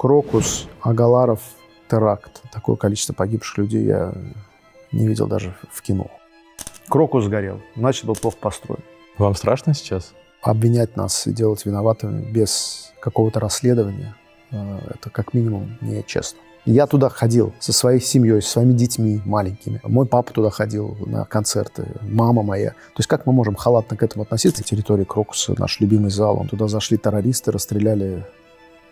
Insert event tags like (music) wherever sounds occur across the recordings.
Крокус, Агаларов, теракт. Такое количество погибших людей я не видел даже в кино. Крокус сгорел, значит, был плохо построен. Вам страшно сейчас? Обвинять нас и делать виноватыми без какого-то расследования, э, это как минимум нечестно. Я туда ходил со своей семьей, со своими детьми маленькими. Мой папа туда ходил на концерты, мама моя. То есть как мы можем халатно к этому относиться? Территория Крокуса, наш любимый зал, он туда зашли террористы, расстреляли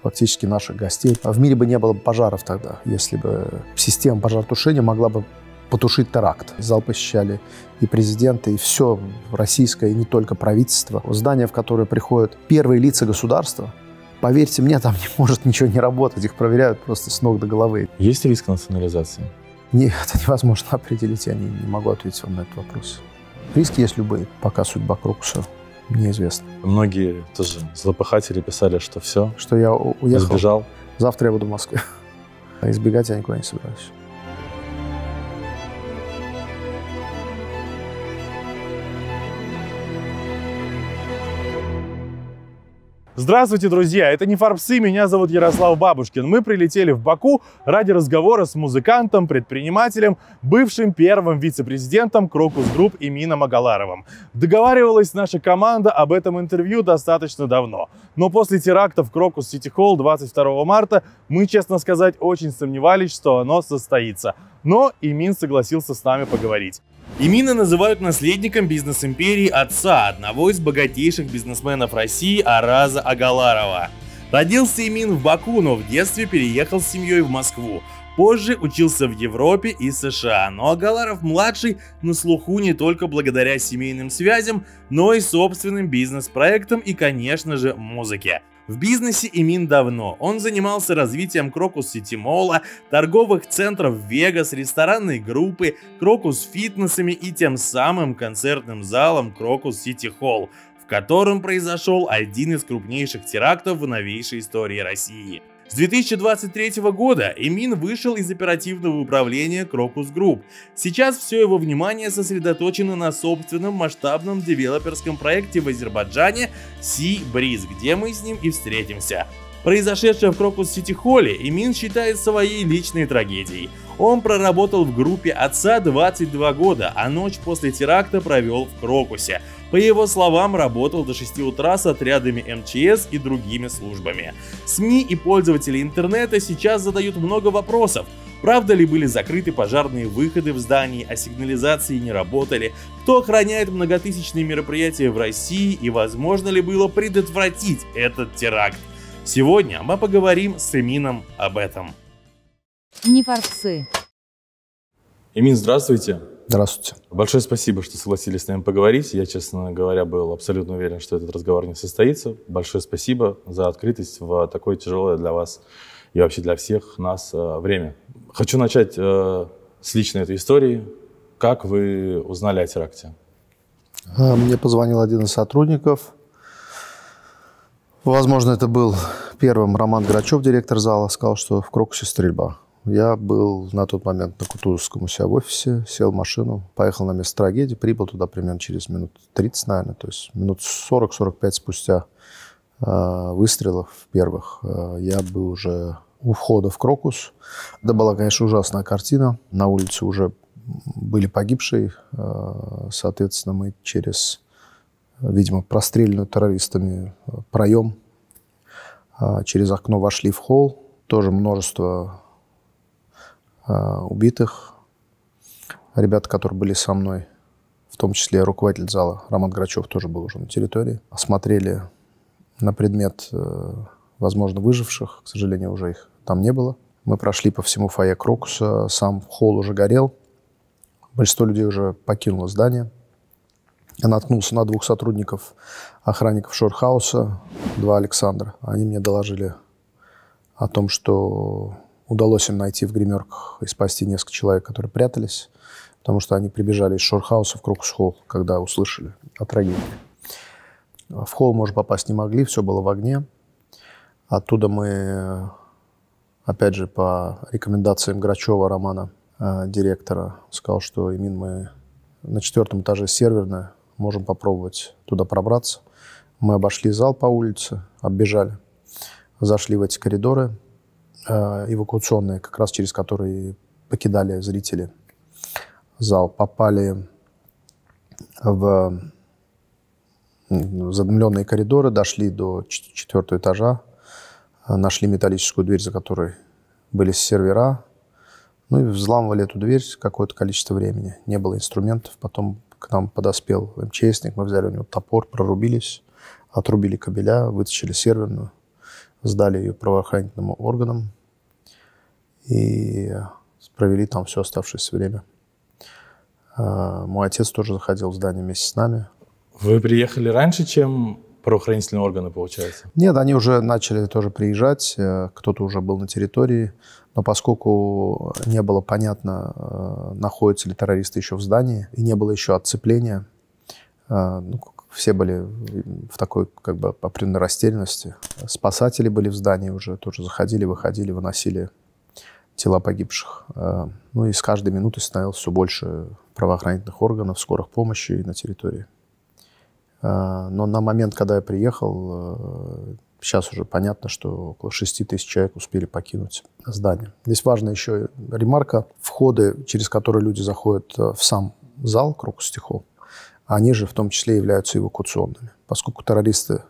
фактически наших гостей. А в мире бы не было пожаров тогда, если бы система пожаротушения могла бы потушить теракт. Зал посещали и президенты, и все российское, и не только правительство. Здание, в которое приходят первые лица государства, поверьте мне, там (laughs) не может ничего не работать. Их проверяют просто с ног до головы. Есть риск национализации? Нет, (laughs) это невозможно определить. Я не, не могу ответить вам на этот вопрос. Риски есть любые, пока судьба Крокуса неизвестно. Многие тоже злопыхатели писали, что все. Что я уехал. Сбежал. Завтра я буду в Москве. (laughs) А избегать я никуда не собираюсь. Здравствуйте, друзья! Это не Фарбсы, меня зовут Ярослав Бабушкин. Мы прилетели в Баку ради разговора с музыкантом, предпринимателем, бывшим первым вице-президентом Крокус Групп Имина Магаларовым. Договаривалась наша команда об этом интервью достаточно давно. Но после теракта в Крокус Сити Холл 22 марта мы, честно сказать, очень сомневались, что оно состоится. Но Имин согласился с нами поговорить. Имина называют наследником бизнес-империи отца одного из богатейших бизнесменов России Араза Агаларова. Родился Имин в Баку, но в детстве переехал с семьей в Москву. Позже учился в Европе и США, но Агаларов-младший на слуху не только благодаря семейным связям, но и собственным бизнес-проектам и, конечно же, музыке. В бизнесе Имин давно. Он занимался развитием Крокус Сити Молла, торговых центров Вегас, ресторанной группы, Крокус фитнесами и тем самым концертным залом Крокус Сити Холл, в котором произошел один из крупнейших терактов в новейшей истории России. С 2023 года Эмин вышел из оперативного управления Crocus Group. Сейчас все его внимание сосредоточено на собственном масштабном девелоперском проекте в Азербайджане Sea Breeze, где мы с ним и встретимся. Произошедшее в Крокус Сити Холле Эмин считает своей личной трагедией. Он проработал в группе отца 22 года, а ночь после теракта провел в Крокусе – по его словам, работал до 6 утра с отрядами МЧС и другими службами. СМИ и пользователи интернета сейчас задают много вопросов. Правда ли были закрыты пожарные выходы в здании, а сигнализации не работали? Кто охраняет многотысячные мероприятия в России и возможно ли было предотвратить этот теракт? Сегодня мы поговорим с Эмином об этом. Не форсы. Эмин, здравствуйте. Здравствуйте. Большое спасибо, что согласились с нами поговорить. Я, честно говоря, был абсолютно уверен, что этот разговор не состоится. Большое спасибо за открытость в такое тяжелое для вас и вообще для всех нас э, время. Хочу начать э, с личной этой истории. Как вы узнали о теракте? Э, мне позвонил один из сотрудников. Возможно, это был первым Роман Грачев, директор зала, сказал, что в Крокусе стрельба. Я был на тот момент на Кутузовском у себя в офисе, сел в машину, поехал на место трагедии, прибыл туда примерно через минут 30, наверное, то есть минут 40-45 спустя э, выстрелов первых. Э, я был уже у входа в Крокус. Да была, конечно, ужасная картина. На улице уже были погибшие. Э, соответственно, мы через, видимо, простреленную террористами э, проем э, через окно вошли в холл. Тоже множество Э, убитых. ребят, которые были со мной, в том числе руководитель зала Роман Грачев тоже был уже на территории, осмотрели на предмет, э, возможно, выживших. К сожалению, уже их там не было. Мы прошли по всему фойе Крокуса, сам холл уже горел. Большинство людей уже покинуло здание. Я наткнулся на двух сотрудников, охранников Шорхауса, два Александра. Они мне доложили о том, что Удалось им найти в гримерках и спасти несколько человек, которые прятались, потому что они прибежали из Шорхауса в Крокус-Холл, когда услышали о трагедии. В холл, может, попасть не могли, все было в огне. Оттуда мы, опять же, по рекомендациям Грачева, Романа, э, директора, сказал, что, Имин, мы на четвертом этаже серверная, можем попробовать туда пробраться. Мы обошли зал по улице, оббежали, зашли в эти коридоры – Э, эвакуационные, как раз через которые покидали зрители зал, попали в задымленные коридоры, дошли до четвертого этажа, э, нашли металлическую дверь, за которой были сервера, ну и взламывали эту дверь какое-то количество времени. Не было инструментов, потом к нам подоспел МЧСник, мы взяли у него топор, прорубились, отрубили кабеля, вытащили серверную, сдали ее правоохранительным органам и провели там все оставшееся время. А, мой отец тоже заходил в здание вместе с нами. Вы приехали раньше, чем правоохранительные органы, получается? Нет, они уже начали тоже приезжать, э, кто-то уже был на территории, но поскольку не было понятно, э, находятся ли террористы еще в здании, и не было еще отцепления, э, ну, все были в такой как бы определенной растерянности. Спасатели были в здании уже, тоже заходили, выходили, выносили тела погибших. Э, ну и с каждой минутой становилось все больше правоохранительных органов, скорых помощи на территории. Э, но на момент, когда я приехал, э, сейчас уже понятно, что около 6 тысяч человек успели покинуть здание. Здесь важна еще ремарка. Входы, через которые люди заходят в сам зал круг стихов, они же в том числе являются эвакуационными. Поскольку террористы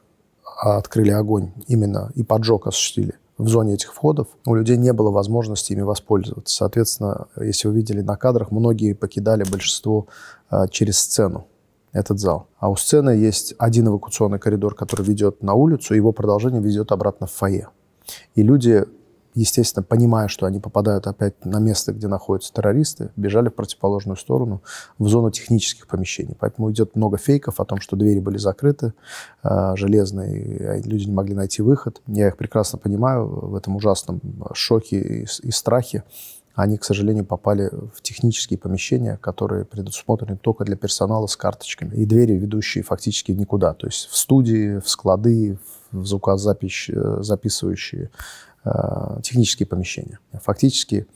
а, открыли огонь именно и поджог осуществили – в зоне этих входов, у людей не было возможности ими воспользоваться. Соответственно, если вы видели на кадрах, многие покидали большинство а, через сцену этот зал. А у сцены есть один эвакуационный коридор, который ведет на улицу, его продолжение ведет обратно в фойе. И люди естественно, понимая, что они попадают опять на место, где находятся террористы, бежали в противоположную сторону, в зону технических помещений. Поэтому идет много фейков о том, что двери были закрыты, а, железные, а люди не могли найти выход. Я их прекрасно понимаю в этом ужасном шоке и, страхе они, к сожалению, попали в технические помещения, которые предусмотрены только для персонала с карточками. И двери, ведущие фактически никуда. То есть в студии, в склады, в звукозапись э, записывающие Э, технические помещения. Фактически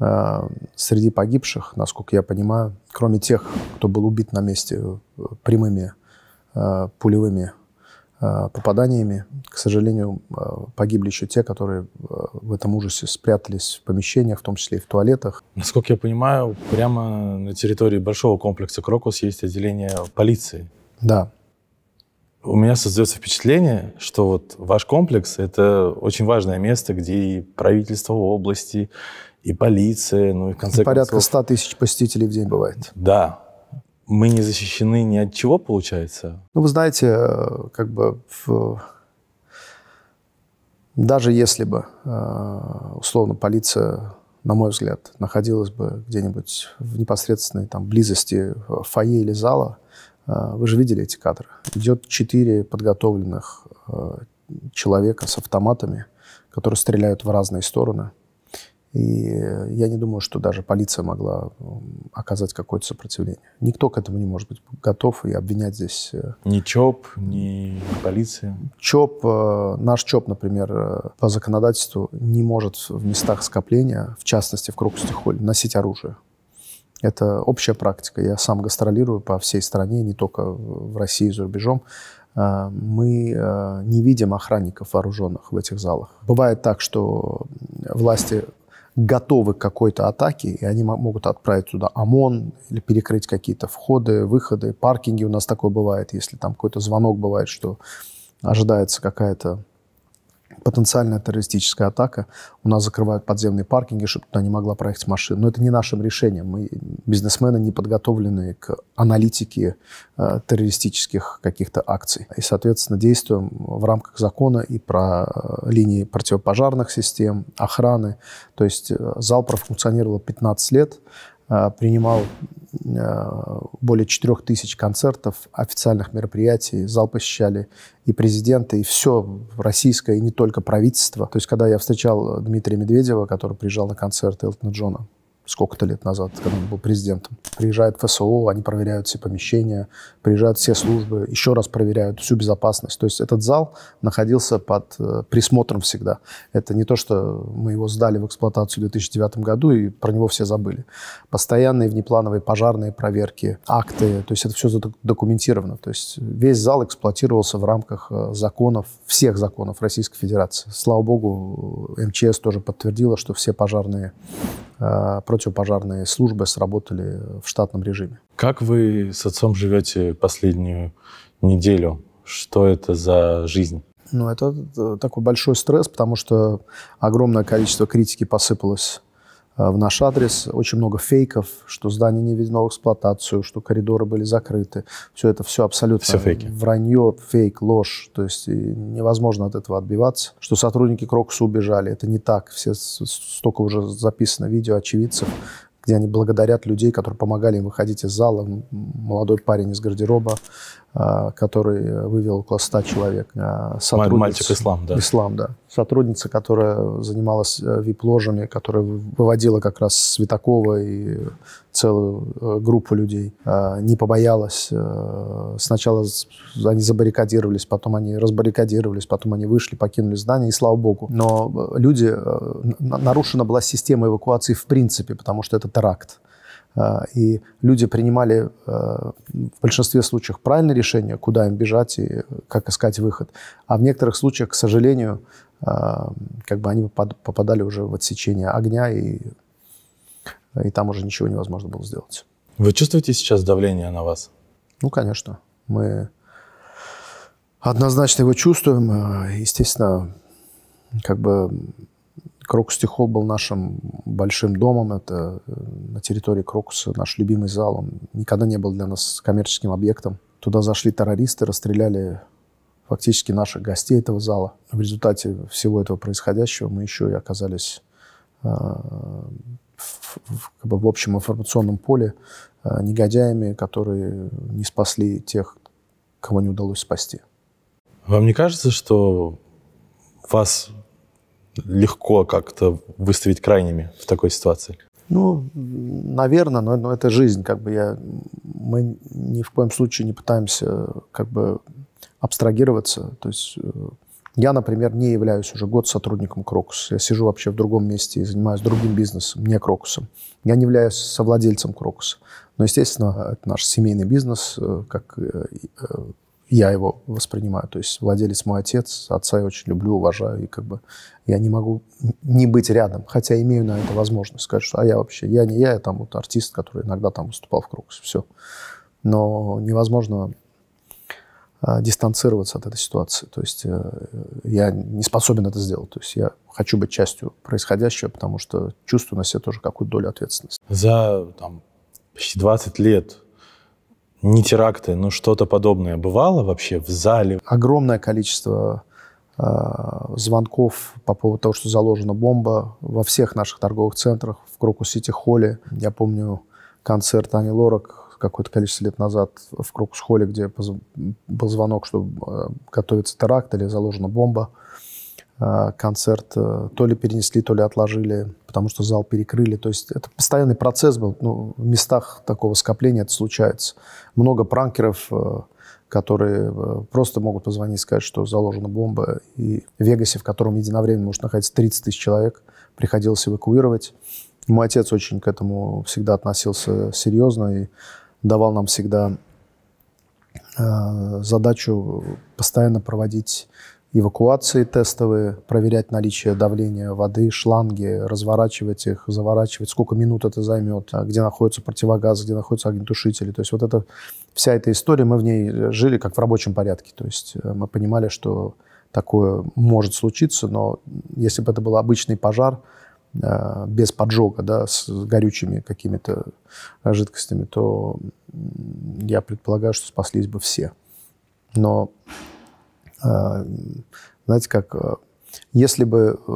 э, среди погибших, насколько я понимаю, кроме тех, кто был убит на месте э, прямыми пулевыми попаданиями, к сожалению, погибли еще те, которые в этом ужасе спрятались в помещениях, в том числе и в туалетах. Насколько я понимаю, прямо на территории большого комплекса «Крокус» есть отделение полиции. Да, у меня создается впечатление, что вот ваш комплекс – это очень важное место, где и правительство области, и полиция, ну и в конце Порядка концов... Порядка 100 тысяч посетителей в день бывает. Да. Мы не защищены ни от чего, получается? Ну, вы знаете, э, как бы... В... Даже если бы, э, условно, полиция на мой взгляд, находилась бы где-нибудь в непосредственной там, близости фойе или зала, а, вы же видели эти кадры. Идет четыре подготовленных а, человека с автоматами, которые стреляют в разные стороны. И я не думаю, что даже полиция могла оказать какое-то сопротивление. Никто к этому не может быть готов и обвинять здесь... Э, ни ЧОП, ни полиция? ЧОП, э, наш ЧОП, например, э, по законодательству не может в местах скопления, в частности в Крокусте холле, носить оружие. Это общая практика. Я сам гастролирую по всей стране, не только в России, и за рубежом. А, мы а, не видим охранников вооруженных в этих залах. Бывает так, что власти готовы к какой-то атаке, и они могут отправить туда ОМОН или перекрыть какие-то входы, выходы, паркинги. У нас такое бывает, если там какой-то звонок бывает, что ожидается какая-то потенциальная террористическая атака. У нас закрывают подземные паркинги, чтобы туда не могла проехать машина. Но это не нашим решением. Мы бизнесмены не подготовленные к аналитике э, террористических каких-то акций. И, соответственно, действуем в рамках закона и про э, линии противопожарных систем, охраны. То есть э, зал профункционировал 15 лет. Э, принимал э, более 4000 концертов, официальных мероприятий, зал посещали и президенты, и все российское, и не только правительство. То есть, когда я встречал Дмитрия Медведева, который приезжал на концерт Элтона Джона, сколько-то лет назад, когда он был президентом. Приезжает ФСО, они проверяют все помещения, приезжают все службы, еще раз проверяют всю безопасность. То есть этот зал находился под э, присмотром всегда. Это не то, что мы его сдали в эксплуатацию в 2009 году и про него все забыли. Постоянные внеплановые пожарные проверки, акты, то есть это все задокументировано. То есть весь зал эксплуатировался в рамках э, законов, всех законов Российской Федерации. Слава богу, МЧС тоже подтвердило, что все пожарные э, противопожарные службы сработали в штатном режиме. Как вы с отцом живете последнюю неделю? Что это за жизнь? Ну, это э, такой большой стресс, потому что огромное количество критики посыпалось Э, в наш адрес очень много фейков, что здание не введено в эксплуатацию, что коридоры были закрыты. Все это все абсолютно все фейки. вранье, фейк, ложь. То есть невозможно от этого отбиваться. Что сотрудники Крокуса убежали. Это не так. Все столько уже записано видео очевидцев где они благодарят людей, которые помогали им выходить из зала. Молодой парень из гардероба, а, который вывел около 100 человек. А, Сотрудница, Мальчик Ислам, да. Ислам, да. Сотрудница, которая занималась э, вип-ложами, которая выводила как раз Светакова и целую э, группу людей. А, не побоялась. Э, сначала они забаррикадировались, потом они разбаррикадировались, потом они вышли, покинули здание, и слава богу. Но люди... Нарушена была система эвакуации в принципе, потому что это теракт. А, и люди принимали э, в большинстве случаев правильное решение, куда им бежать и как искать выход. А в некоторых случаях, к сожалению, э, как бы они попадали уже в отсечение огня, и, и там уже ничего невозможно было сделать. Вы чувствуете сейчас давление на вас? Ну, конечно. Мы однозначно его чувствуем. Э, естественно, как бы Крокус-Тихо был нашим большим домом. Это э, на территории Крокуса наш любимый зал. Он никогда не был для нас коммерческим объектом. Туда зашли террористы, расстреляли фактически наших гостей этого зала. В результате всего этого происходящего мы еще и оказались э, в, как бы в общем информационном поле э, негодяями, которые не спасли тех, кого не удалось спасти. Вам не кажется, что вас легко как-то выставить крайними в такой ситуации? Ну, наверное, но, но это жизнь, как бы я, мы ни в коем случае не пытаемся как бы абстрагироваться. То есть э, я, например, не являюсь уже год сотрудником Крокус. Я сижу вообще в другом месте и занимаюсь другим бизнесом, не Крокусом. Я не являюсь совладельцем Крокуса. Но, естественно, это наш семейный бизнес, э, как э, я его воспринимаю. То есть владелец мой отец, отца я очень люблю, уважаю, и как бы я не могу не быть рядом, хотя имею на это возможность сказать, что а я вообще, я не я, я там вот артист, который иногда там выступал в Крокусе, все. Но невозможно а, дистанцироваться от этой ситуации. То есть э, я не способен это сделать. То есть я хочу быть частью происходящего, потому что чувствую на себе тоже какую-то долю ответственности. За там, почти 20 лет не теракты, но что-то подобное бывало вообще в зале? Огромное количество э, звонков по поводу того, что заложена бомба во всех наших торговых центрах, в Крокус-Сити-холле. Я помню концерт Ани Лорак какое-то количество лет назад в Крокус-холле, где был звонок, что а, готовится теракт или заложена бомба. Э, концерт э, то ли перенесли, то ли отложили, потому что зал перекрыли. То есть это постоянный процесс был. Ну, в местах такого скопления это случается. Много пранкеров, э, которые просто могут позвонить и сказать, что заложена бомба. И в Вегасе, в котором единовременно может находиться 30 тысяч человек, приходилось эвакуировать. Мой отец очень к этому всегда относился серьезно и давал нам всегда задачу постоянно проводить эвакуации тестовые, проверять наличие давления воды, шланги, разворачивать их, заворачивать, сколько минут это займет, а где находится противогаз, где находятся огнетушители. То есть вот эта вся эта история, мы в ней жили как в рабочем порядке. То есть э, мы понимали, что такое может случиться, но если бы это был обычный пожар, э, без поджога, да, с горючими какими-то жидкостями, то я предполагаю, что спаслись бы все. Но Э, знаете, как э, если бы э,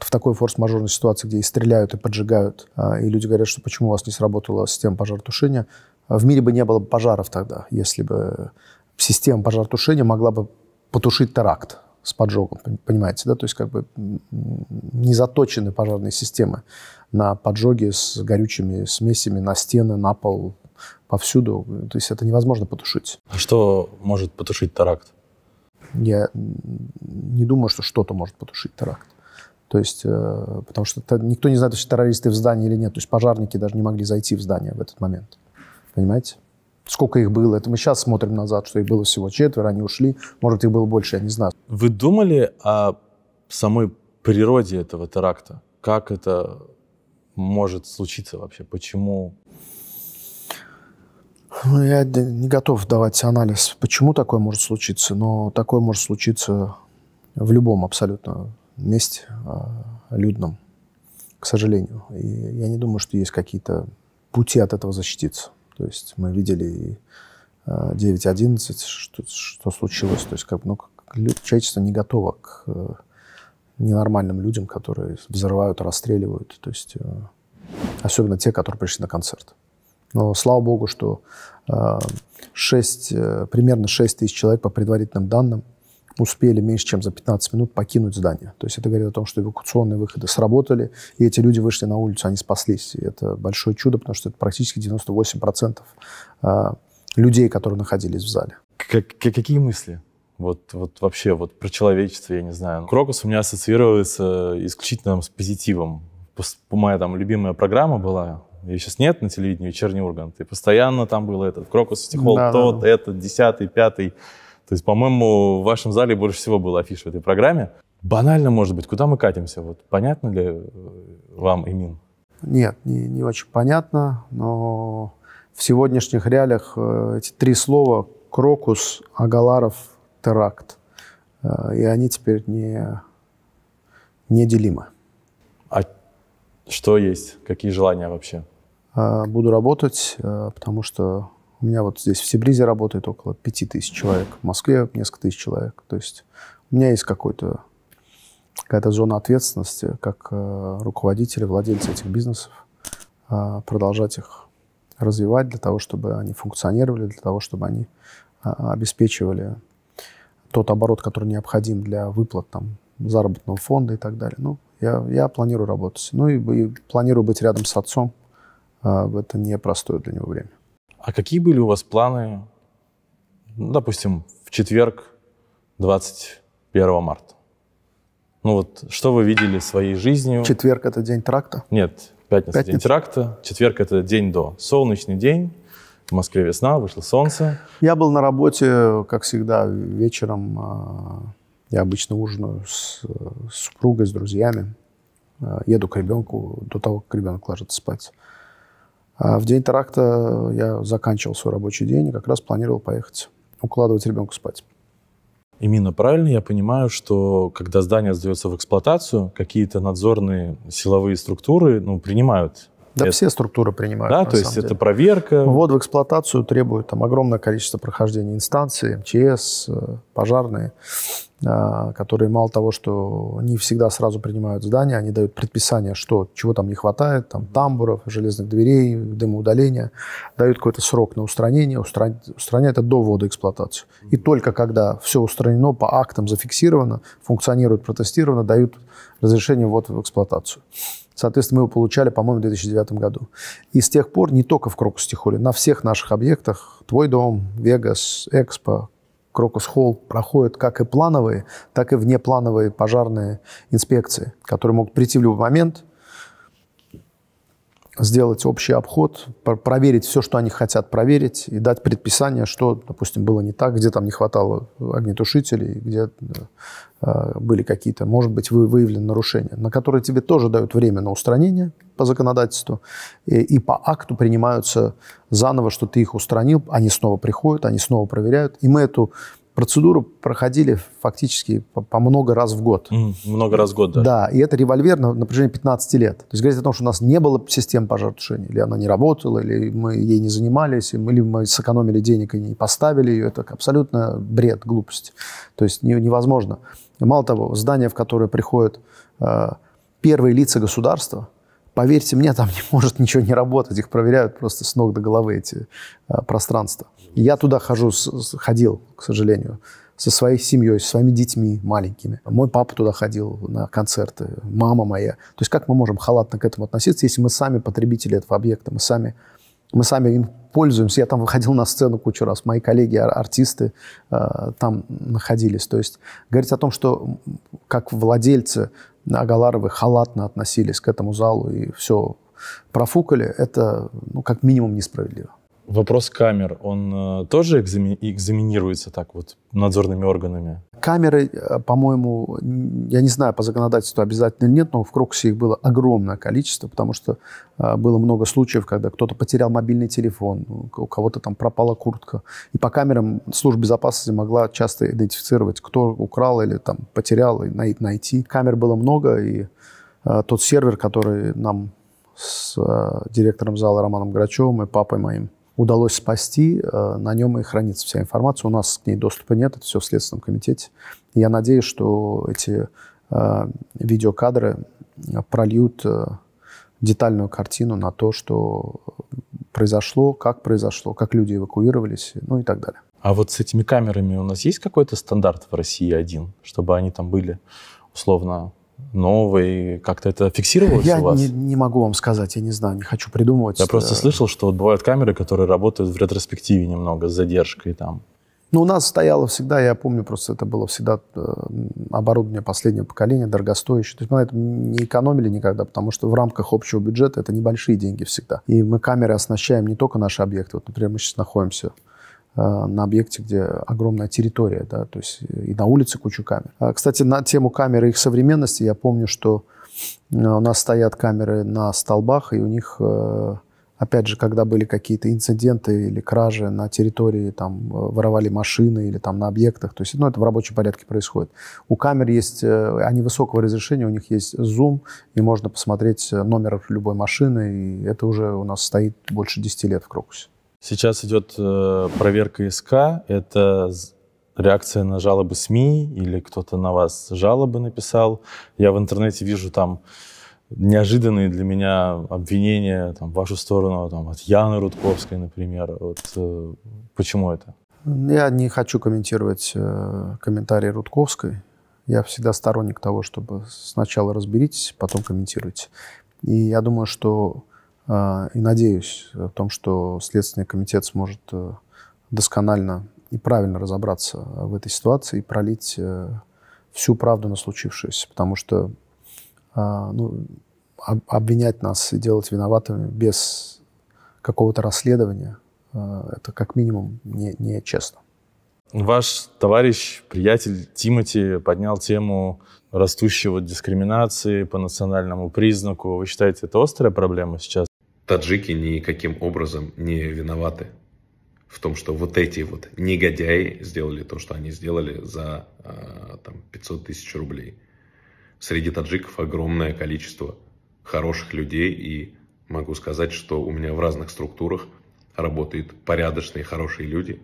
в такой форс-мажорной ситуации, где и стреляют, и поджигают, и люди говорят, что почему у вас не сработала система пожаротушения, в мире бы не было пожаров тогда, если бы система пожаротушения могла бы потушить теракт с поджогом, понимаете, да, то есть как бы не заточены пожарные системы на поджоги с горючими смесями, на стены, на пол, повсюду, то есть это невозможно потушить. А что может потушить теракт? я не думаю, что что-то может потушить теракт. То есть, э, потому что никто не знает, террористы в здании или нет. То есть пожарники даже не могли зайти в здание в этот момент. Понимаете? Сколько их было? Это мы сейчас смотрим назад, что их было всего четверо, они ушли. Может, их было больше, я не знаю. Вы думали о самой природе этого теракта? Как это может случиться вообще? Почему ну, я не готов давать анализ, почему такое может случиться, но такое может случиться в любом абсолютно месте а, людном, к сожалению. И я не думаю, что есть какие-то пути от этого защититься. То есть мы видели и 9.11, а, что, что случилось. То есть как, ну, человечество не готово к э, ненормальным людям, которые взрывают, расстреливают. То есть э, особенно те, которые пришли на концерт. Но слава богу, что 6, э, э, примерно 6 тысяч человек по предварительным данным успели меньше, чем за 15 минут покинуть здание. То есть это говорит о том, что эвакуационные выходы сработали, и эти люди вышли на улицу, они спаслись. И это большое чудо, потому что это практически 98% э, людей, которые находились в зале. Как, какие мысли? Вот, вот вообще вот про человечество, я не знаю. Крокус у меня ассоциируется исключительно с позитивом. Моя там любимая программа была ее сейчас нет на телевидении, вечерний Ургант. И постоянно там был этот Крокус Сити да, тот, да. этот, десятый, пятый. То есть, по-моему, в вашем зале больше всего было афиш в этой программе. Банально, может быть, куда мы катимся? Вот понятно ли э, вам, Эмин? Нет, не, не очень понятно, но в сегодняшних реалиях э, эти три слова «крокус», «агаларов», «теракт», э, и они теперь не, неделимы. А что есть? Какие желания вообще? Э, буду работать, э, потому что у меня вот здесь в Сибризе работает около 5000 человек, в Москве несколько тысяч человек. То есть у меня есть какой-то какая-то зона ответственности как э, руководители, владельцы этих бизнесов, э, продолжать их развивать для того, чтобы они функционировали, для того, чтобы они э, обеспечивали тот оборот, который необходим для выплат там, заработного фонда и так далее. Ну, я, я планирую работать. Ну и, и планирую быть рядом с отцом, а, в это непростое для него время. А какие были у вас планы, ну, допустим, в четверг, 21 марта? Ну вот, что вы видели своей жизнью? Четверг – это день тракта? Нет, пятница, пятница. день тракта. Четверг – это день до. Солнечный день. В Москве весна, вышло солнце. Я был на работе, как всегда, вечером. А, я обычно ужинаю с супругой, с друзьями. А, еду к ребенку до того, как ребенок ложится спать. А в день теракта я заканчивал свой рабочий день и как раз планировал поехать укладывать ребенка спать. Именно правильно я понимаю, что когда здание сдается в эксплуатацию, какие-то надзорные силовые структуры ну, принимают да, это, все структуры принимают. Да, то есть деле. это проверка. Ввод в эксплуатацию требует там огромное количество прохождений инстанций, МЧС, э, пожарные, э, которые мало того, что не всегда сразу принимают здания, они дают предписание, что чего там не хватает, там тамбуров, железных дверей, дымоудаления, дают какой-то срок на устранение, устранять, устраняют это до ввода в эксплуатацию. И только когда все устранено, по актам зафиксировано, функционирует, протестировано, дают разрешение ввод в эксплуатацию. Соответственно, мы его получали, по-моему, в 2009 году. И с тех пор не только в Крокус-Тихоле, на всех наших объектах, твой дом, Вегас, Экспо, Крокус Холл проходят как и плановые, так и внеплановые пожарные инспекции, которые могут прийти в любой момент, сделать общий обход, проверить все, что они хотят проверить, и дать предписание, что, допустим, было не так, где там не хватало огнетушителей, где э, были какие-то, может быть, вы, выявлены нарушения, на которые тебе тоже дают время на устранение по законодательству, и, и по акту принимаются заново, что ты их устранил, они снова приходят, они снова проверяют, и мы эту процедуру проходили фактически по, по много раз в год. Mm, много раз в год, да. Да, и это револьвер на, на 15 лет. То есть говорить о том, что у нас не было систем пожаротушения, или она не работала, или мы ей не занимались, или мы сэкономили денег и не поставили ее, это абсолютно бред, глупость. То есть не, невозможно. И мало того, здание, в которое приходят э, первые лица государства, поверьте мне, там не может ничего не работать, их проверяют просто с ног до головы эти э, пространства я туда хожу, ходил, к сожалению, со своей семьей, со своими детьми маленькими. Мой папа туда ходил на концерты, мама моя. То есть как мы можем халатно к этому относиться, если мы сами потребители этого объекта, мы сами, мы сами им пользуемся. Я там выходил на сцену кучу раз, мои коллеги, артисты э, там находились. То есть говорить о том, что как владельцы Агаларовы халатно относились к этому залу и все профукали, это ну, как минимум несправедливо. Вопрос камер, он э, тоже экзами... экзаминируется так вот надзорными органами? Камеры, э, по-моему, я не знаю, по законодательству обязательно нет, но в Кроксе их было огромное количество, потому что э, было много случаев, когда кто-то потерял мобильный телефон, у кого-то там пропала куртка. И по камерам служба безопасности могла часто идентифицировать, кто украл или там потерял, и найти. Камер было много, и тот сервер, который нам с директором зала Романом Грачевым и папой моим удалось спасти, э, на нем и хранится вся информация. У нас к ней доступа нет, это все в Следственном комитете. Я надеюсь, что эти э, видеокадры э, прольют детальную картину на то, что произошло, как произошло, как люди эвакуировались, ну и так далее. А вот с этими камерами у нас есть какой-то стандарт в России один, чтобы они там были условно новый? Как-то это фиксировалось я у вас? Я не, не могу вам сказать, я не знаю, не хочу придумывать. Я просто э, слышал, что вот бывают камеры, которые работают в ретроспективе немного, с задержкой там. Ну, у нас стояло всегда, я помню, просто это было всегда э, оборудование последнего поколения, дорогостоящее. То есть мы на этом не экономили никогда, потому что в рамках общего бюджета это небольшие деньги всегда. И мы камеры оснащаем не только наши объекты. Вот, например, мы сейчас находимся Э, на объекте, где огромная территория, да, то есть э, и на улице кучу камер. А, кстати, на тему камеры и их современности я помню, что э, у нас стоят камеры на столбах, и у них, опять же, когда были какие-то инциденты или кражи на территории, там, воровали машины или там на объектах, то есть, ну, это в рабочем порядке происходит. У камер есть, они высокого разрешения, у них есть зум, и можно посмотреть номер любой машины, и это уже у нас стоит больше 10 лет в Крокусе. Сейчас идет э, проверка СК. Это реакция на жалобы СМИ или кто-то на вас жалобы написал. Я в интернете вижу там неожиданные для меня обвинения там, в вашу сторону там, от Яны Рудковской, например. Вот, э, почему это? Я не хочу комментировать э, комментарии Рудковской. Я всегда сторонник того, чтобы сначала разберитесь, потом комментируйте. И я думаю, что а, и надеюсь о том, что Следственный комитет сможет э, досконально и правильно разобраться в этой ситуации и пролить э, всю правду на случившееся, потому что а, ну, обвинять нас и делать виноватыми без какого-то расследования, э, это как минимум нечестно. Не, не честно. Ваш товарищ, приятель Тимати поднял тему растущего дискриминации по национальному признаку. Вы считаете, это острая проблема сейчас? таджики никаким образом не виноваты в том, что вот эти вот негодяи сделали то, что они сделали за а, там, 500 тысяч рублей. Среди таджиков огромное количество хороших людей, и могу сказать, что у меня в разных структурах работают порядочные, хорошие люди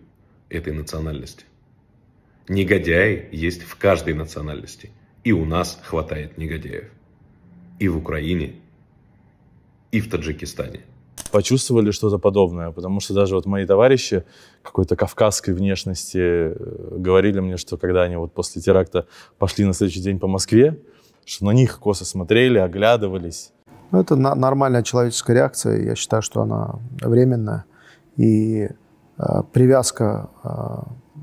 этой национальности. Негодяи есть в каждой национальности, и у нас хватает негодяев. И в Украине, и в Таджикистане. Почувствовали что-то подобное, потому что даже вот мои товарищи какой-то кавказской внешности э, говорили мне, что когда они вот после теракта пошли на следующий день по Москве, что на них косо смотрели, оглядывались. Ну, это на- нормальная человеческая реакция. Я считаю, что она временная. И э, привязка э,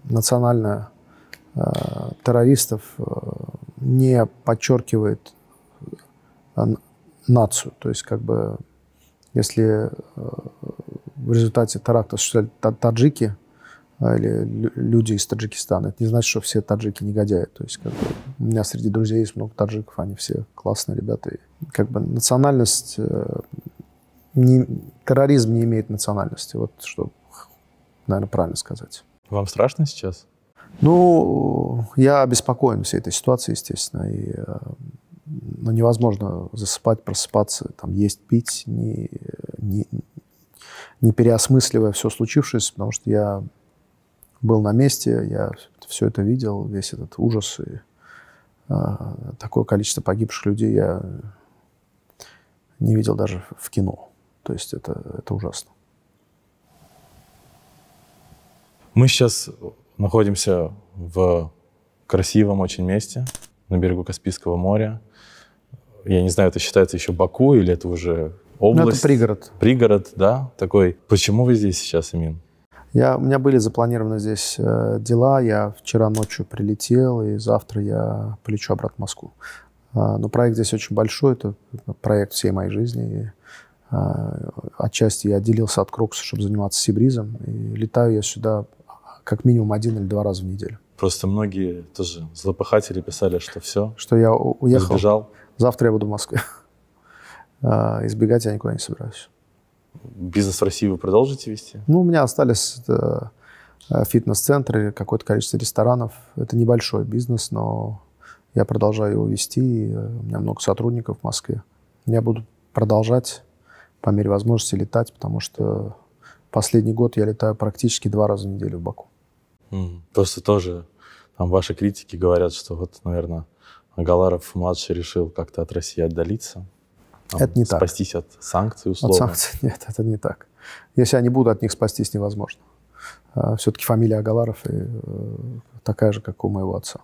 национальная э, террористов э, не подчеркивает э, нацию. То есть, как бы, если э, в результате теракта осуществляли таджики э, или люди из Таджикистана, это не значит, что все таджики негодяи. То есть, как бы, у меня среди друзей есть много таджиков, они все классные ребята. И, как бы, национальность... Э, не, терроризм не имеет национальности. Вот что, наверное, правильно сказать. Вам страшно сейчас? Ну, я обеспокоен всей этой ситуацией, естественно, и ну, невозможно засыпать, просыпаться, там, есть, пить, не, не, не переосмысливая все случившееся, потому что я был на месте, я все это видел, весь этот ужас и а, такое количество погибших людей я не видел даже в кино. То есть это, это ужасно. Мы сейчас находимся в красивом очень месте, на берегу Каспийского моря. Я не знаю, это считается еще Баку или это уже область. Ну, это пригород. Пригород, да, такой. Почему вы здесь сейчас, Эмин? Я, у меня были запланированы здесь э, дела. Я вчера ночью прилетел, и завтра я полечу обратно в Москву. Э, но проект здесь очень большой. Это проект всей моей жизни. И, э, отчасти я отделился от Крокса, чтобы заниматься сибризом. И летаю я сюда а, как минимум один или два раза в неделю. Просто многие тоже злопыхатели писали, что все. Что я уехал. Сбежал. Завтра я буду в Москве. (laughs) А, избегать я никуда не собираюсь. Бизнес в России вы продолжите вести? Ну, у меня остались э, э, фитнес-центры, какое-то количество ресторанов. Это небольшой бизнес, но я продолжаю его вести. Э, у меня много сотрудников в Москве. Я буду продолжать по мере возможности летать, потому что последний год я летаю практически два раза в неделю в Баку. Просто тоже там ваши критики говорят, что вот, наверное, Галаров-младший решил как-то от России отдалиться. Там, это не спастись так. Спастись от санкций, условно. От санкций (laughs) нет, это не так. Если они будут от них спастись, невозможно. А, Все-таки фамилия Агаларов э, такая же, как у моего отца.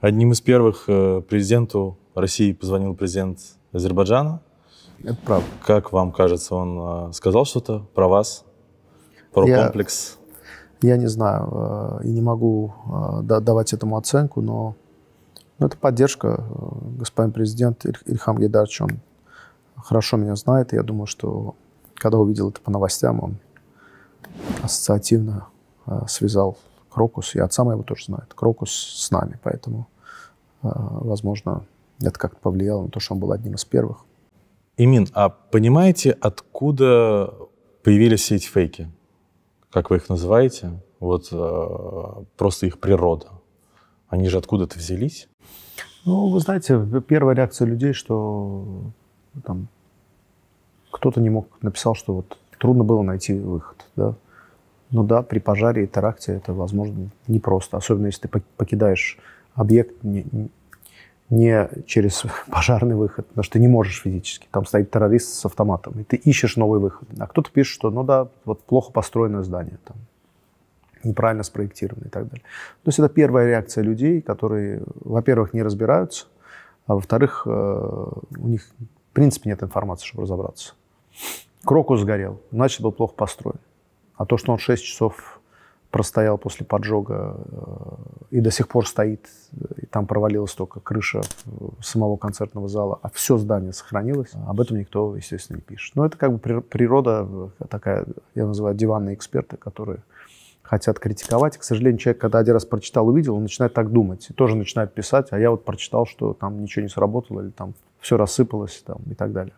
Одним из первых э, президенту России позвонил президент Азербайджана. Это правда. Как вам кажется, он э, сказал что-то про вас, про Я... комплекс? Я не знаю э, и не могу э, давать этому оценку, но это поддержка. Э, господин президент Ильхам Гедарч, он хорошо меня знает, и я думаю, что когда увидел это по новостям, он ассоциативно связал Крокус, и отца моего тоже знает, Крокус с нами, поэтому, возможно, это как-то повлияло на то, что он был одним из первых. Имин, а понимаете, откуда появились все эти фейки? как вы их называете, вот э, просто их природа. Они же откуда-то взялись? Ну, вы знаете, первая реакция людей, что там кто-то не мог, написал, что вот трудно было найти выход, да. Ну да, при пожаре и теракте это, возможно, непросто, особенно если ты покидаешь объект, не, не через (laughs) пожарный выход, потому что ты не можешь физически. Там стоит террорист с автоматом, и ты ищешь новый выход. А кто-то пишет, что ну да, вот плохо построенное здание, там, неправильно спроектировано и так далее. То есть это первая реакция людей, которые, во-первых, не разбираются, а во-вторых, э, у них в принципе нет информации, чтобы разобраться. Крокус сгорел, значит, был плохо построен. А то, что он 6 часов простоял после поджога э, и до сих пор стоит. И там провалилась только крыша э, самого концертного зала, а все здание сохранилось. Об этом никто, естественно, не пишет. Но это как бы природа э, такая, я называю диванные эксперты, которые хотят критиковать. И, к сожалению, человек, когда один раз прочитал, увидел, он начинает так думать. И тоже начинает писать, а я вот прочитал, что там ничего не сработало, или там все рассыпалось, там, и так далее.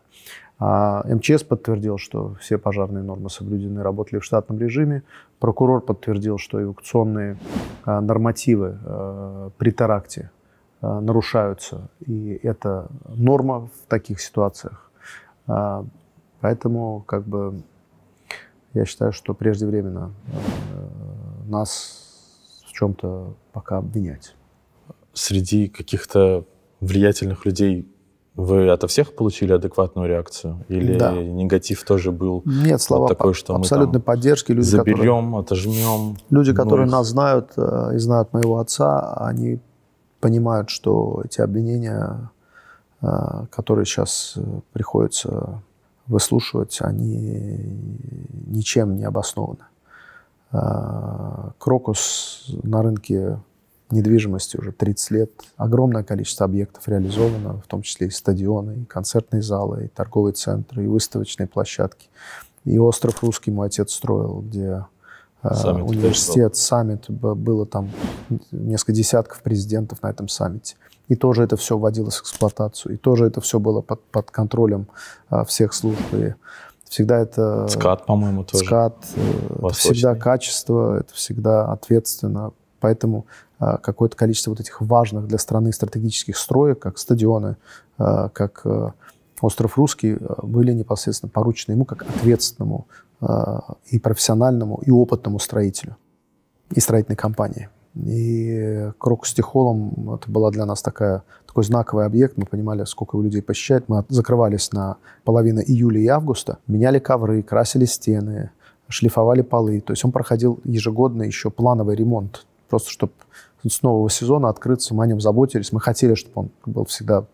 А МЧС подтвердил, что все пожарные нормы соблюдены, работали в штатном режиме. Прокурор подтвердил, что эвакуационные а, нормативы а, при теракте нарушаются. И это норма в таких ситуациях. Поэтому, как бы, я считаю, что преждевременно нас в чем-то пока обвинять. Среди каких-то влиятельных людей вы ото всех получили адекватную реакцию? Или да. негатив тоже был? Нет, слова вот такой, что абсолютной поддержки. Люди, заберем, которые, отожмем. Люди, ну которые нас знают э, и знают моего отца, они понимают, что эти обвинения, э, которые сейчас э, приходится выслушивать, они ничем не обоснованы. Крокус на рынке недвижимости уже 30 лет. Огромное количество объектов реализовано, в том числе и стадионы, и концертные залы, и торговые центры, и выставочные площадки. И остров Русский мой отец строил, где э, саммит университет, саммит. Было там несколько десятков президентов на этом саммите. И тоже это все вводилось в эксплуатацию. И тоже это все было под, под контролем а, всех служб. И всегда это... СКАТ, по-моему, тоже. СКАТ. Э, это всегда качество, это всегда ответственно. Поэтому а, какое-то количество вот этих важных для страны стратегических строек, как стадионы, а, как э, остров Русский, э, были непосредственно поручены ему как ответственному а, и профессиональному, и опытному строителю, и строительной компании. И Крокус Техолом это была для нас такая, такой знаковый объект. Мы понимали, сколько его людей посещает. Мы закрывались на половину июля и августа, меняли ковры, красили стены, шлифовали полы. То есть он проходил ежегодно еще плановый ремонт, просто чтобы с нового сезона открыться, мы о нем заботились, мы хотели, чтобы он был всегда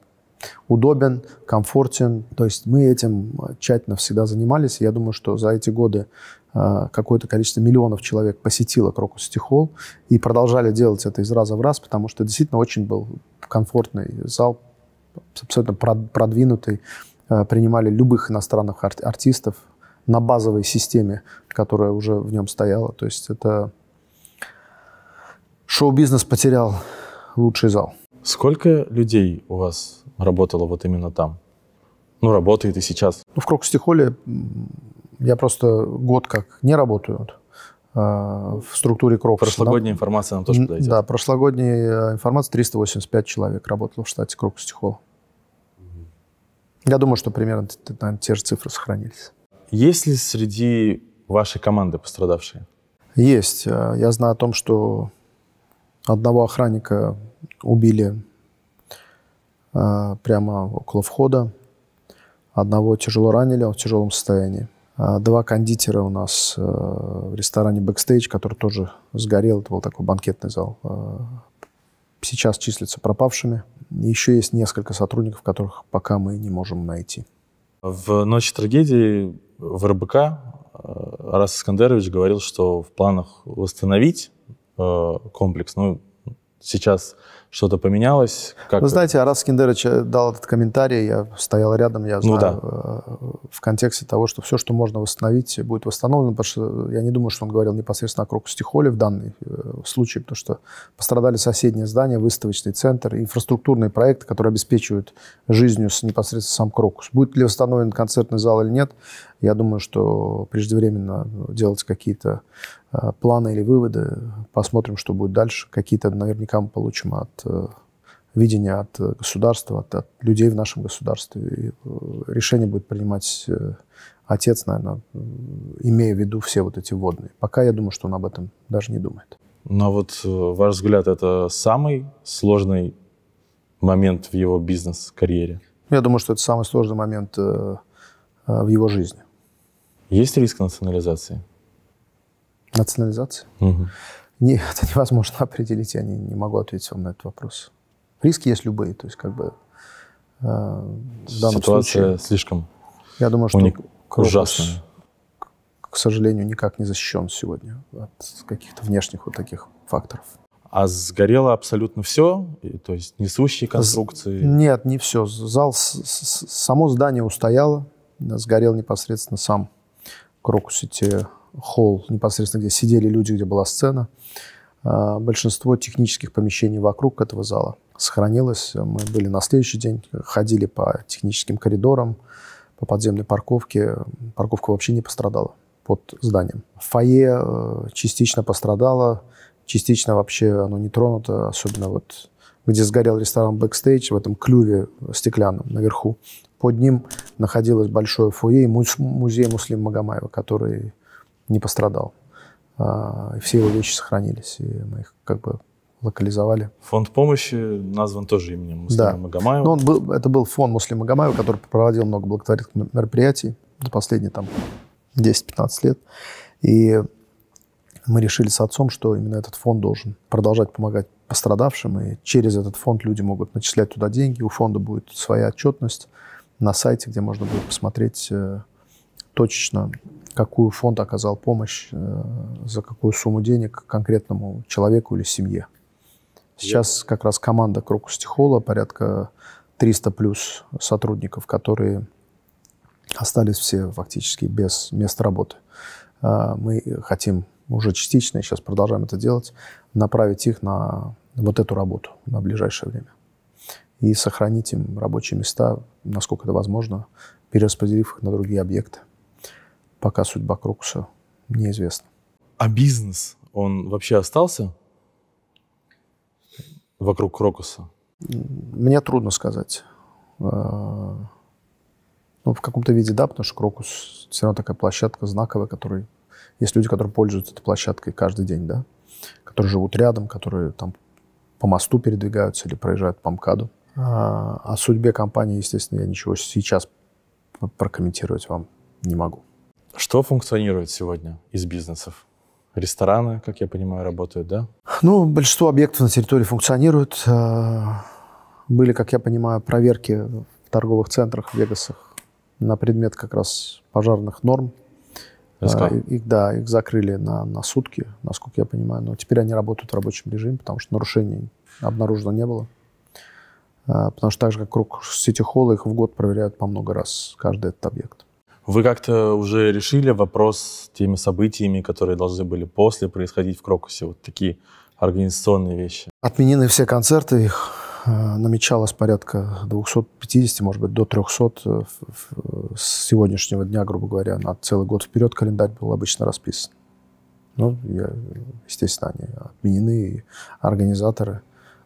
удобен, комфортен. То есть мы этим э, тщательно всегда занимались. Я думаю, что за эти годы э, какое-то количество миллионов человек посетило Крокус Сити и продолжали делать это из раза в раз, потому что действительно очень был комфортный зал, абсолютно продвинутый. Э, принимали любых иностранных артистов на базовой системе, которая уже в нем стояла. То есть это шоу-бизнес потерял лучший зал. Сколько людей у вас работало вот именно там? Ну, работает и сейчас. Ну, в Крокстихоле я просто год как не работаю. Вот а, в структуре КРОП. Прошлогодняя информация нам тоже подойдет. Да, прошлогодняя э, информация, 385 человек работало в штате КРОП Стихол. Я думаю, что примерно наверное, те же цифры сохранились. Есть ли среди вашей команды пострадавшие? Есть. А, я знаю о том, что Одного охранника убили э, прямо около входа. Одного тяжело ранили, он в тяжелом состоянии. А два кондитера у нас э, в ресторане «Бэкстейдж», который тоже сгорел. Это был такой банкетный зал. Э, сейчас числятся пропавшими. Еще есть несколько сотрудников, которых пока мы не можем найти. В ночь трагедии в РБК Арас Искандерович говорил, что в планах восстановить э, комплекс. Ну, сейчас что-то поменялось? Как Вы знаете, Арас Скиндерович э, дал этот комментарий, я стоял рядом, я ну знаю, ну, да. Э, в контексте того, что все, что можно восстановить, будет восстановлено, потому что я не думаю, что он говорил непосредственно о крокусте холле в данный э, случай, потому что пострадали соседние здания, выставочный центр, инфраструктурные проекты, которые обеспечивают жизнью непосредственно сам крокус. Будет ли восстановлен концертный зал или нет, я думаю, что преждевременно ну, делать какие-то Э, планы или выводы. Посмотрим, что будет дальше. Какие-то наверняка мы получим от э, видения от э, государства, от, от людей в нашем государстве. И решение будет принимать отец, наверное, имея в виду все вот эти водные. Пока я думаю, что он об этом даже не думает. Но вот ваш взгляд, это самый сложный момент в его бизнес-карьере? Я думаю, что это самый сложный момент в его жизни. Есть риск национализации? Национализация? Угу. Нет, это невозможно определить, я не, не могу ответить вам на этот вопрос. Риски есть любые, то есть как бы э, в Ситуация случае, слишком Я думаю, что уник... ужасная. К, сожалению, никак не защищен сегодня от каких-то внешних вот таких факторов. А сгорело абсолютно все? То есть несущие конструкции? Нет, не все. Зал, само здание устояло. Сгорел непосредственно сам крокус эти холл непосредственно, где сидели люди, где была сцена. А, большинство технических помещений вокруг этого зала сохранилось. Мы были на следующий день, ходили по техническим коридорам, по подземной парковке. Парковка вообще не пострадала под зданием. Фойе э, частично пострадало, частично вообще оно не тронуто, особенно вот где сгорел ресторан «Бэкстейдж», в этом клюве стеклянном наверху. Под ним находилось большое фойе и музей Муслим Магомаева, который не пострадал. А, все его вещи сохранились, и мы их как бы локализовали. Фонд помощи назван тоже именем Муслима да. Магомаева. Но ну, он был, это был фонд Муслима Магомаева, который проводил много благотворительных мероприятий за последние там 10-15 лет. И мы решили с отцом, что именно этот фонд должен продолжать помогать пострадавшим, и через этот фонд люди могут начислять туда деньги, у фонда будет своя отчетность на сайте, где можно будет посмотреть, э, точечно, какую фонд оказал помощь, э, за какую сумму денег конкретному человеку или семье. Сейчас Я... как раз команда Крокус Тихола, порядка 300 плюс сотрудников, которые остались все фактически без места работы. Э, мы хотим уже частично, сейчас продолжаем это делать, направить их на вот эту работу на ближайшее время. И сохранить им рабочие места, насколько это возможно, перераспределив их на другие объекты пока судьба Крокуса неизвестна. А бизнес, он вообще остался вокруг Крокуса? Мне трудно сказать. А, ну, в каком-то виде, да, потому что Крокус все равно такая площадка знаковая, которой... Есть люди, которые пользуются этой площадкой каждый день, да, которые живут рядом, которые там по мосту передвигаются или проезжают по МКАДу. А, о судьбе компании, естественно, я ничего сейчас прокомментировать вам не могу. Что функционирует сегодня из бизнесов? Рестораны, как я понимаю, работают, да? Ну, большинство объектов на территории функционируют. Э, были, как я понимаю, проверки в торговых центрах в Вегасах на предмет как раз пожарных норм. Э, их, да, их закрыли на, на сутки, насколько я понимаю. Но теперь они работают в рабочем режиме, потому что нарушений обнаружено не было. Э, потому что так же, как круг сети холла, их в год проверяют по много раз, каждый этот объект. Вы как-то уже решили вопрос с теми событиями, которые должны были после происходить в Крокусе? Вот такие организационные вещи. Отменены все концерты, их э, намечалось порядка 250, может быть, до 300 э, с сегодняшнего дня, грубо говоря, на целый год вперед календарь был обычно расписан. Ну, я, естественно, они отменены, и организаторы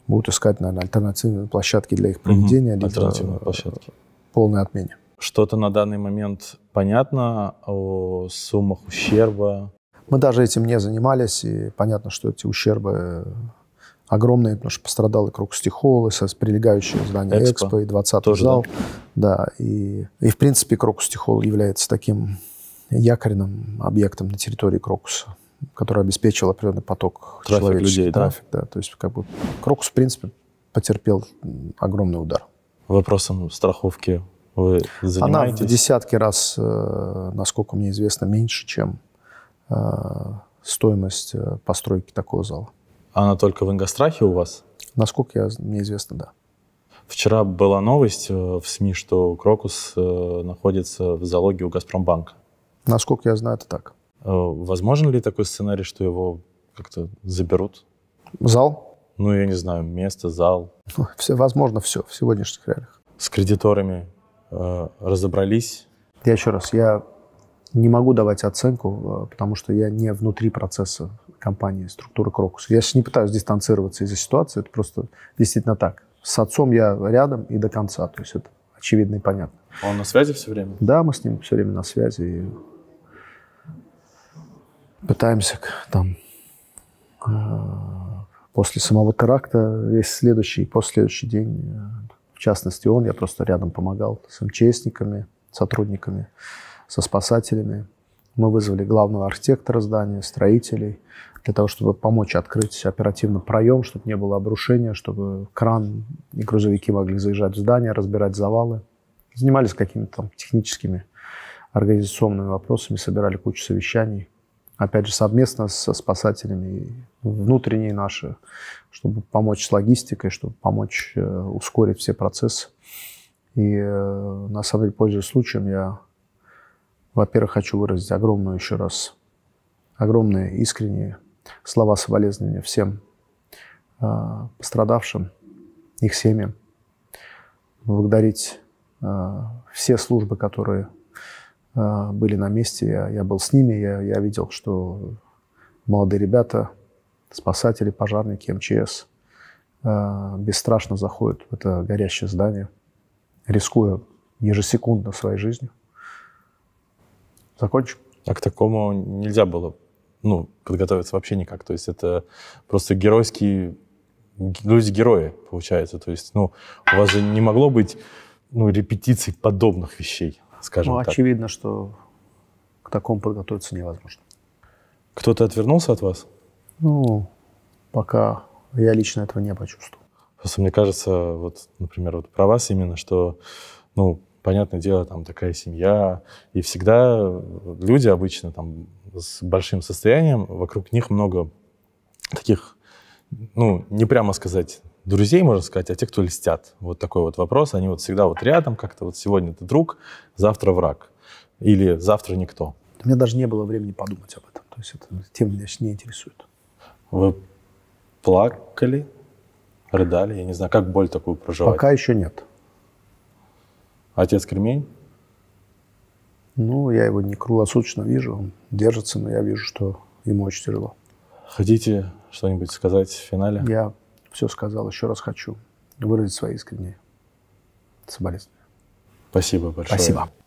будут искать, наверное, альтернативные площадки для их проведения. Угу, альтернативные э, площадки. Полной отмене. Что-то на данный момент Понятно о суммах ущерба. Мы даже этим не занимались, и понятно, что эти ущербы э, огромные, потому что пострадал и круг стихол, и прилегающие здания Экспо, Экспо и 20 Тоже, зал. Да, да и, и, в принципе, крокус стихол является таким якорным объектом на территории крокуса который обеспечил определенный поток трафик человеческий людей, трафик, да? да. То есть как бы Крокус, в принципе, потерпел огромный удар. Вопросом страховки вы занимаетесь? Она в десятки раз, э, насколько мне известно, меньше, чем э, стоимость э, постройки такого зала. Она только в Ингострахе у вас? Насколько я, мне известно, да. Вчера была новость в СМИ, что Крокус находится в залоге у Газпромбанка. Насколько я знаю, это так. Возможен ли такой сценарий, что его как-то заберут? Зал? Ну, я не знаю, место, зал. (laughs) Все, возможно, все в сегодняшних реалиях. С кредиторами Э, разобрались? Я еще раз, я не могу давать оценку, э, потому что я не внутри процесса компании, структуры Крокус. Я не пытаюсь дистанцироваться из-за ситуации, это просто действительно так. С отцом я рядом и до конца, то есть это очевидно и понятно. Он на связи все время? Да, мы с ним все время на связи и пытаемся там э, после самого теракта, весь следующий, последующий день в частности он, я просто рядом помогал с МЧСниками, сотрудниками, со спасателями. Мы вызвали главного архитектора здания, строителей, для того, чтобы помочь открыть оперативно проем, чтобы не было обрушения, чтобы кран и грузовики могли заезжать в здание, разбирать завалы. Занимались какими-то там техническими, организационными вопросами, собирали кучу совещаний – опять же, совместно со спасателями внутренние наши, чтобы помочь с логистикой, чтобы помочь э, ускорить все процессы. И э, на самом деле, пользуясь случаем, я, во-первых, хочу выразить огромную еще раз, огромные искренние слова соболезнования всем э, пострадавшим, их семьям, благодарить э, все службы, которые а, были на месте, я, я был с ними, я, я видел, что молодые ребята, спасатели, пожарники, МЧС а, бесстрашно заходят в это горящее здание, рискуя ежесекундно своей жизнью. Закончим. А к такому нельзя было ну, подготовиться вообще никак. То есть это просто геройские люди-герои, ну, получается. То есть, ну, у вас же не могло быть ну, репетиций подобных вещей скажем ну, так. Очевидно, что к такому подготовиться невозможно. Кто-то отвернулся от вас? Ну, пока я лично этого не почувствовал. Просто мне кажется, вот, например, вот про вас именно, что, ну, понятное дело, там такая семья, и всегда люди обычно там с большим состоянием, вокруг них много таких, ну, не прямо сказать, друзей, можно сказать, а те, кто льстят. Вот такой вот вопрос. Они вот всегда вот рядом, как-то вот сегодня ты друг, завтра враг. Или завтра никто. У меня даже не было времени подумать об этом. То есть эта тема меня не интересует. Вы плакали, рыдали? Я не знаю, как боль такую проживать? Пока еще нет. Отец Кремень? Ну, я его не круглосуточно вижу, он держится, но я вижу, что ему очень тяжело. Хотите что-нибудь сказать в финале? Я все сказал. Еще раз хочу выразить свои искренние соболезнования. Спасибо большое. Спасибо.